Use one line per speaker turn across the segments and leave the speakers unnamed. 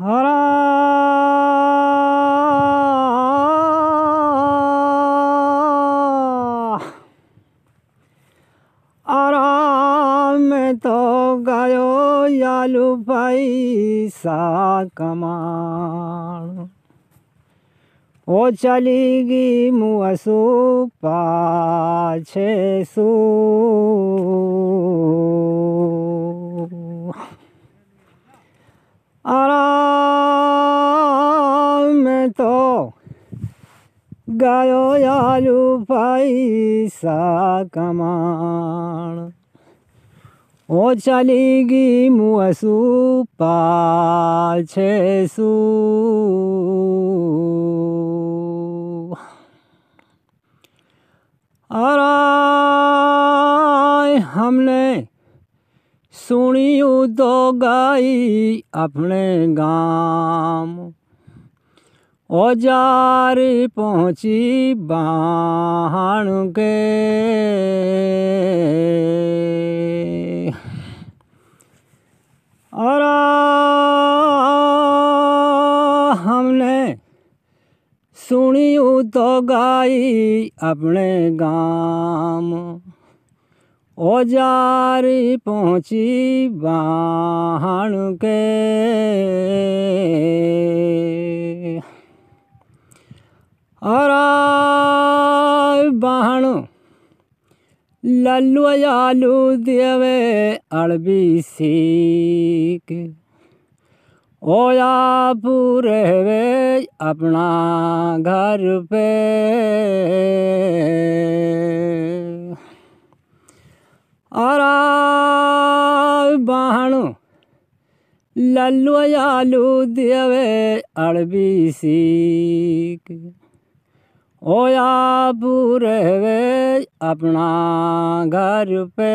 हरा आराम में तो गयो यालू पैसा कमाण वो गई मुअसू पाछे सू आराम गायो यालू पैसा कमाण ओ चली गई पाल छेसू अरे हमने सुनियो तो गाई अपने गाँव औजार पहुँची बाण के और हमने सुनी तो गाई अपने गाम औजार पहुँची बाहण के और बाहणु लल्लू आलू देवे अड़बी सीख ओया पूरे वे अपना घर पे और बाहणु लल्लू आलू देवे अड़बी सीख ओया बुरवे अपना घर पे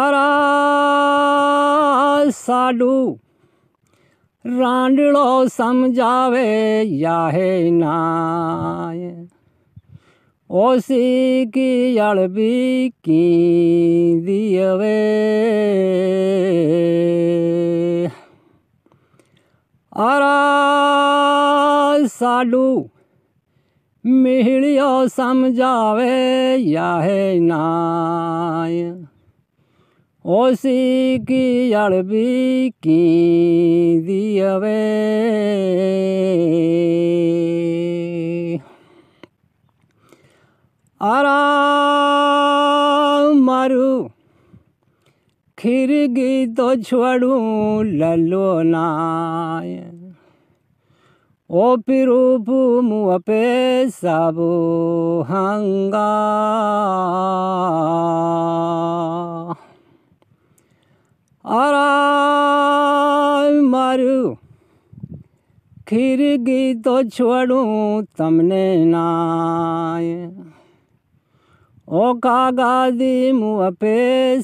अरा साडू रांडड़ो समझावे याहे नाय ओसी की अड़बी की दियवे अरा साडू मिहड़ियो समझावे याहे नाय ओसी की अड़बी की दियवे अरा मारू खिरगी तो छोड़ू ललो नाय opirupu muape sabu hanga આરાય મારું ખીરગી તો છોડું તમને નાય ઓ કાગાદી મુઅપે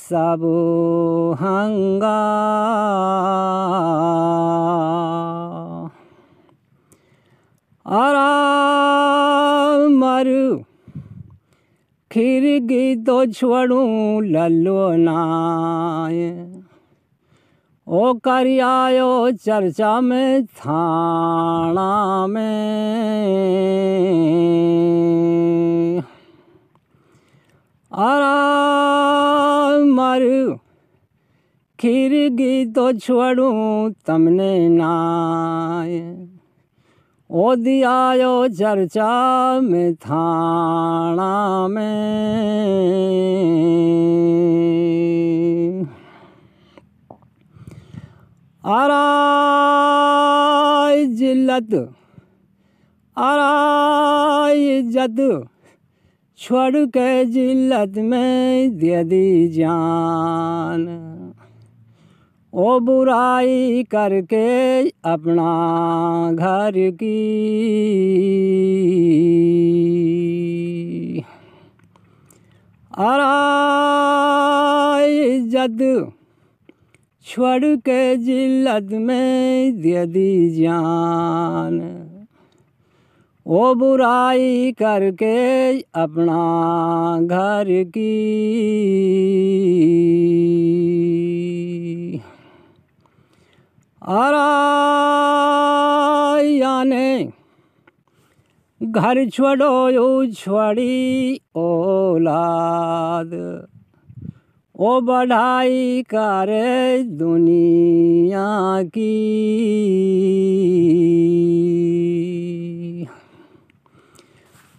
સાબુ હંગા મારું ખીરગી તો છોડું લલ્લો નાય ओ कर आयो चर्चा में थाना में अरा मरु खीर गी तो छोड़ू तमने नाय ओदी आयो चर्चा में थाना में अराय जिल्लत अराय जद छोड़ के जिल्लत में दे दी जान ओ बुराई करके अपना घर की अरा जद छोड़ के जिल्लत में दे दी जान ओ बुराई करके अपना घर की अराया ने घर छोड़ो यो छोड़ी ओलाद ओ बढ़ाई करे दुनिया की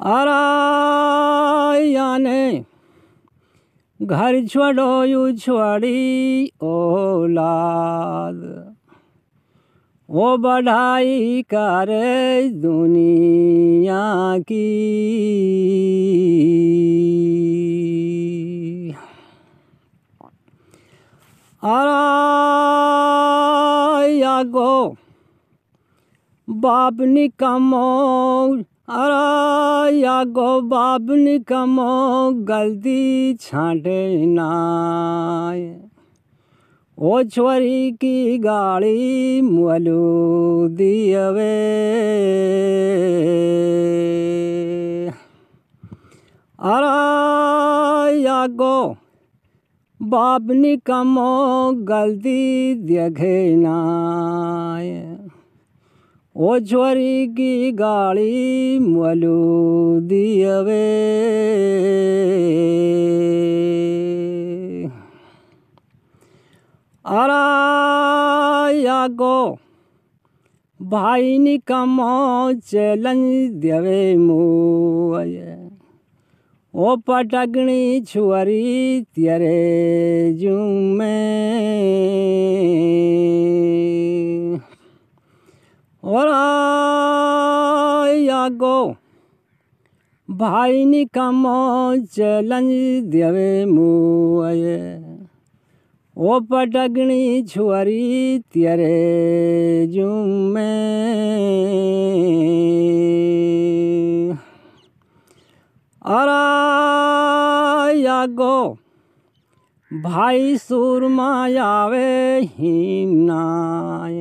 आराया ने घर छोड़ो यू छोड़ी ओलाद वो बढ़ाई कर दुनिया की अरा गो बाप निकमो अरा गो बाप निकमो गलती छाटे ना ओ छोरी की गाड़ी मलू दियवे अरे यागो बाप कमो गलती देखे ओ छोरी की गाली मलू दियवे अरायागो भाई निकम चलन देवे मुए ओ पटगणी छुअरी तेरे जुमे और यागो भाई निकम चलन देवे मोए ओ पटगणी छुअरी तियरे जुमे अरा यागो भाई सुरमा आवे हिनाय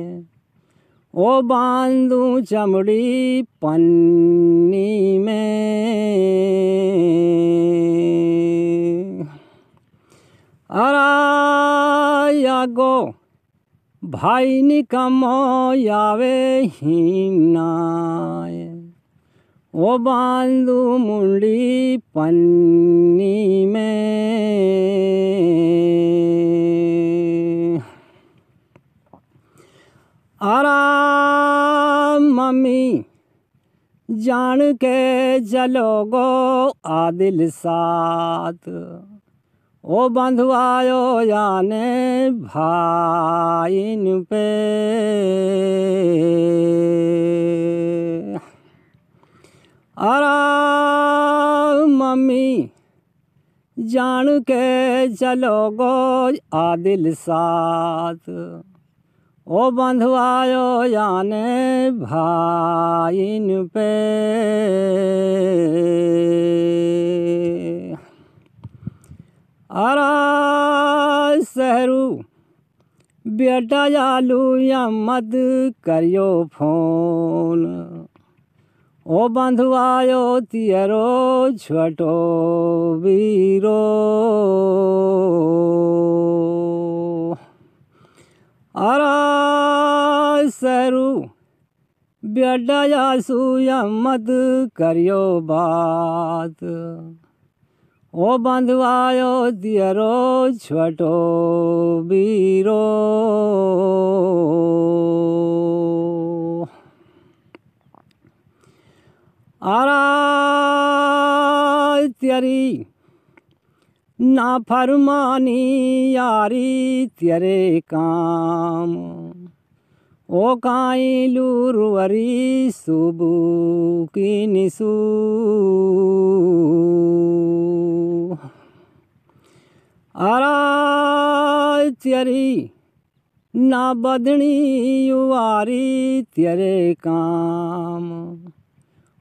ओ बांधू चमड़ी पन्नी में अरा भैया भाई निकम यावे हिनाए ओ बांधू मुंडी पन्नी में आराम मम्मी जान के जलोगो आदिल साथ ओ बंधुआयो जाने भाइन पे अरा मम्मी जान के चलो गो आदिल साथ ओ बंधुआयो जाने भाइन पे अरा सहरू बेटा जालू या मत करियो फोन ओ बंधुआयो तियरो छोटो बीरो अरा सहरू बेटा जासू या मत करियो बात ও বান্ধবায় দিয়ার ছোট বীর আরারি না ফরমানি আরি তিয়ারে কাম ও কাইলু রুয়ারি সুবু কিনিসু आराय त्यारी ना बदणी उवारी त्यारे काम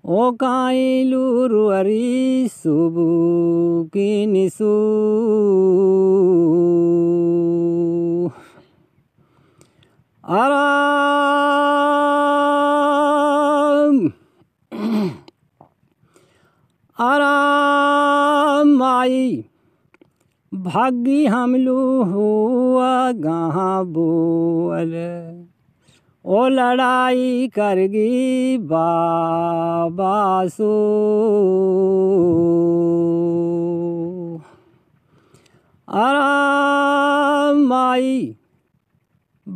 ओ काई लूरुअरी सुबु की निसू आराम आराम भागी हम हुआ गहाँ बोल ओ लड़ाई करगी बाबा सो अरा माई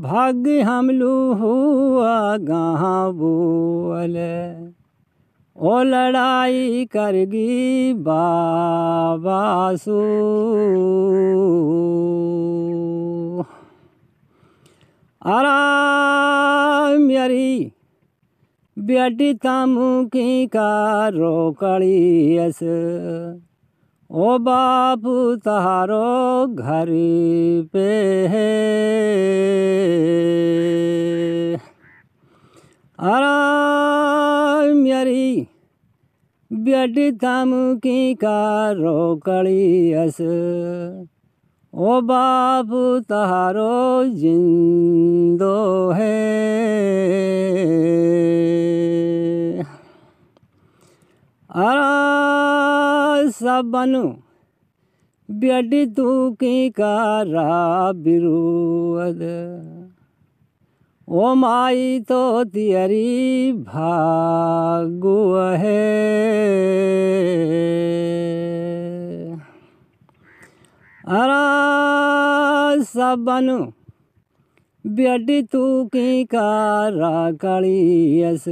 भाग्य हम हुआ गहाँ बोल ओ लड़ाई करगी बाबासू आराम यरी बेटी तामू की का रोकड़ीस ओ बापू तहारो घर पे है ब्यट की कारो कड़ियस ओ बाप तहारो जिंदो है अरा सबनु ब्यट तू की कारा बिरुअद ओ माई तो तियरी भागु है अरा सबन बेटी तू की कारा कलीस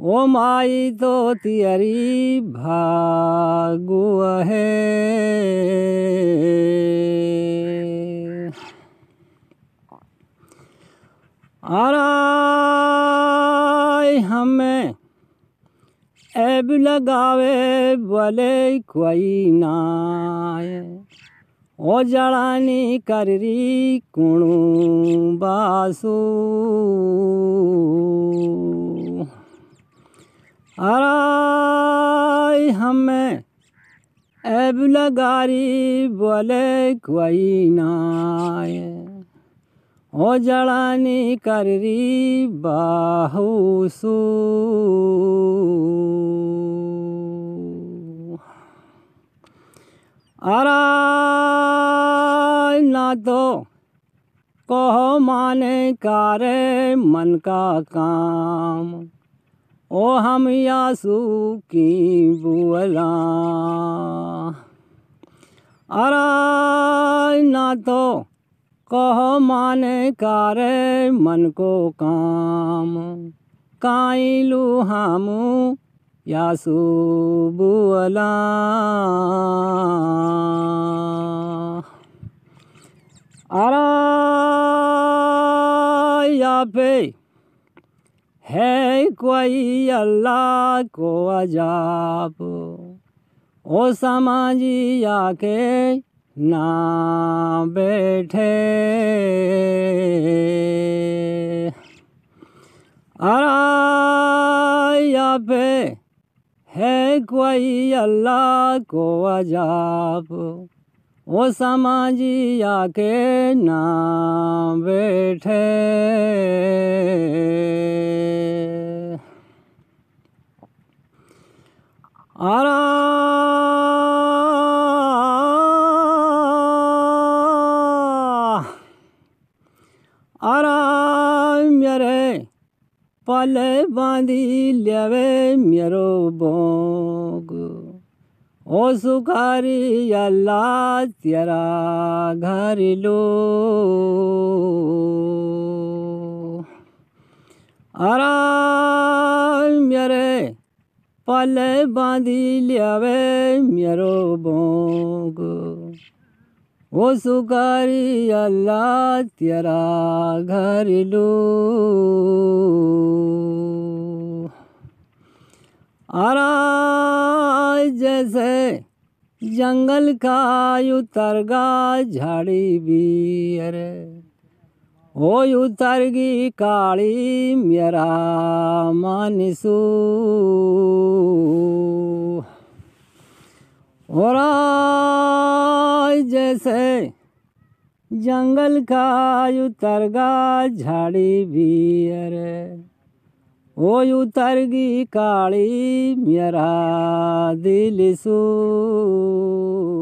ओ माई तो तियरी भागु है आराय हमें ऐब लगावे बोले कोई ना ओ जड़ानी कर री कुणु बासु अराय हमें ऐब लगारी बोले कोई ना ओ जड़ानी कर री बाहू अरा ना तो कहो माने कारे मन का काम ओ हम यासू की बुला अरा ना तो कह मन कर मन को काम काइलू हम यासु बुअला अरा या पे है कोई अल्लाह को अजाप ओ समाजी आके ना बैठे अराया पे है कोई अल्लाह को अजाब वो समाजिया के ना बैठे अरा वाले बांधी ल्यावे मेरो भोग ओ सुखारी अल्लाह तेरा घर लो आराम मेरे पल बांधी ल्यावे मेरो बोग वो सुकारी अल्लाह तेरा घर लो आरा जैसे जंगल का उतरगा झाड़ी भी अरे हो उतरगी काली मेरा मानसू हो जैसे जंगल का उतरगा झाड़ी भी अरे ओ उतरगी काली मेरा दिल सू